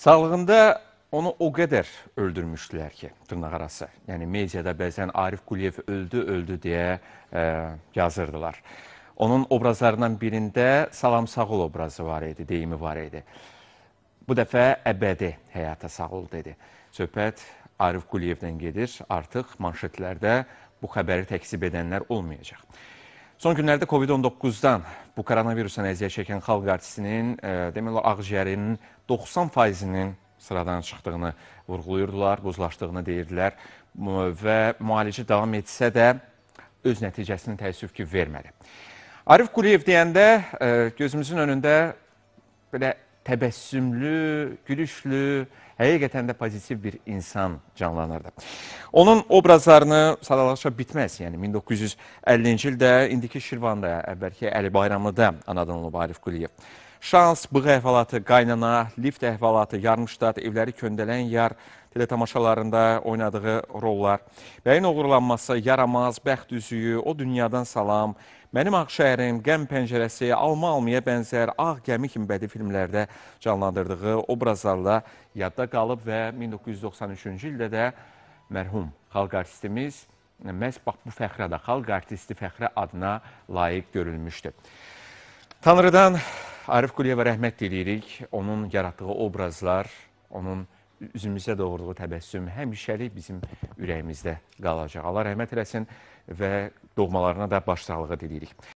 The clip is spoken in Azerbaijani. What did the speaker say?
Sağlığında onu o qədər öldürmüşdülər ki, dırnaq arası. Yəni, mediada bəzən Arif Quliyev öldü, öldü deyə e, yazırdılar. Onun obrazlarından birində Salam Sağol obrazı var idi, deyimi var idi. Bu dəfə əbədi həyata sağol dedi. Söhbət Arif Quliyevdən gedir, artıq manşetlərdə bu xəbəri təksib edənlər olmayacaq. Son günlərdə COVID-19-dan bu koronavirusdan əziyyət çəkən xalq artistinin, e, demək olar, ağciyərinin 90%-nin sıradan çıxdığını vurğuluyurdular, buzlaşdığını deyirdilər və müalicə davam etsə də öz nəticəsini təəssüf ki, vermədi. Arif Quliyev deyəndə e, gözümüzün önündə belə təbəssümlü, gülüşlü, həqiqətən də pozitiv bir insan canlanırdı. Onun obrazlarını sadalaşa bitməz. Yəni 1950-ci ildə indiki Şirvanda, əvvəlki Əli Bayramlıda anadan olub Arif Quliyev. Şans, bığı əhvalatı, qaynana, lift əhvalatı, yarımştat, evləri köndələn yar, telətamaşalarında oynadığı rollar. Bəyin uğurlanması, yaramaz, bəxt üzüyü, o dünyadan salam, Mənim Ağşəhərim, Qəm Pəncərəsi, Alma Almaya bənzər Ağ Gəmi kimi bədii filmlərdə canlandırdığı obrazlarla yadda qalıb və 1993-cü ildə də mərhum xalq artistimiz məhz bax bu fəxrədə, xalq artisti fəxrə adına layiq görülmüşdür. Tanrıdan Arif Quliyevə rəhmət diliyirik. Onun yaratdığı obrazlar, onun obrazlar, üzümüzə doğurduğu təbəssüm həmişəlik bizim ürəyimizdə qalacaq. Allah rəhmət eləsin və doğmalarına da başsağlığı diliyirik.